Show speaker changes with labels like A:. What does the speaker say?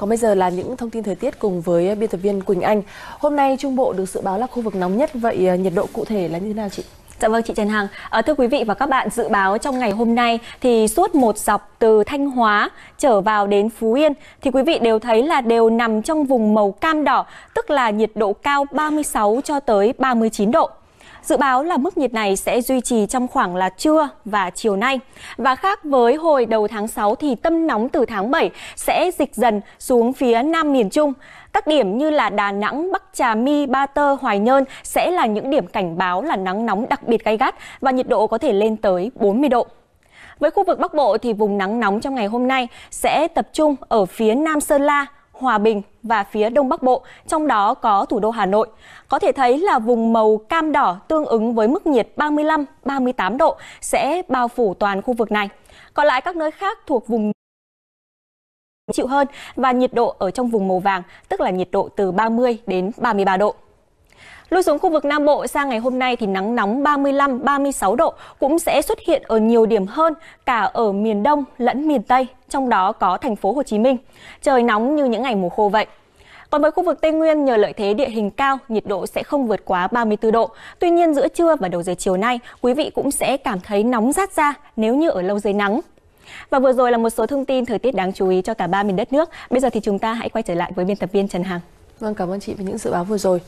A: Còn bây giờ là những thông tin thời tiết cùng với biên tập viên Quỳnh Anh. Hôm nay Trung Bộ được dự báo là khu vực nóng nhất, vậy à, nhiệt độ cụ thể là như thế nào chị? Dạ vâng chị Trần Hằng, à, thưa quý vị và các bạn dự báo trong ngày hôm nay thì suốt một dọc từ Thanh Hóa trở vào đến Phú Yên thì quý vị đều thấy là đều nằm trong vùng màu cam đỏ tức là nhiệt độ cao 36 cho tới 39 độ. Dự báo là mức nhiệt này sẽ duy trì trong khoảng là trưa và chiều nay. Và khác với hồi đầu tháng 6 thì tâm nóng từ tháng 7 sẽ dịch dần xuống phía nam miền Trung. Các điểm như là Đà Nẵng, Bắc Trà My, Ba Tơ, Hoài Nhơn sẽ là những điểm cảnh báo là nắng nóng đặc biệt gay gắt và nhiệt độ có thể lên tới 40 độ. Với khu vực Bắc Bộ thì vùng nắng nóng trong ngày hôm nay sẽ tập trung ở phía Nam Sơn La, Hòa Bình và phía Đông Bắc Bộ, trong đó có thủ đô Hà Nội. Có thể thấy là vùng màu cam đỏ tương ứng với mức nhiệt 35-38 độ sẽ bao phủ toàn khu vực này. Còn lại các nơi khác thuộc vùng chịu hơn và nhiệt độ ở trong vùng màu vàng, tức là nhiệt độ từ 30 đến 33 độ. Lui xuống khu vực Nam Bộ sang ngày hôm nay thì nắng nóng 35-36 độ cũng sẽ xuất hiện ở nhiều điểm hơn cả ở miền Đông lẫn miền Tây, trong đó có thành phố Hồ Chí Minh. Trời nóng như những ngày mùa khô vậy. Còn với khu vực Tây Nguyên, nhờ lợi thế địa hình cao, nhiệt độ sẽ không vượt quá 34 độ. Tuy nhiên, giữa trưa và đầu giờ chiều nay, quý vị cũng sẽ cảm thấy nóng rát ra nếu như ở lâu dưới nắng. Và vừa rồi là một số thông tin thời tiết đáng chú ý cho cả ba miền đất nước. Bây giờ thì chúng ta hãy quay trở lại với biên tập viên Trần Hằng. Vâng, cảm ơn chị về những dự báo vừa rồi.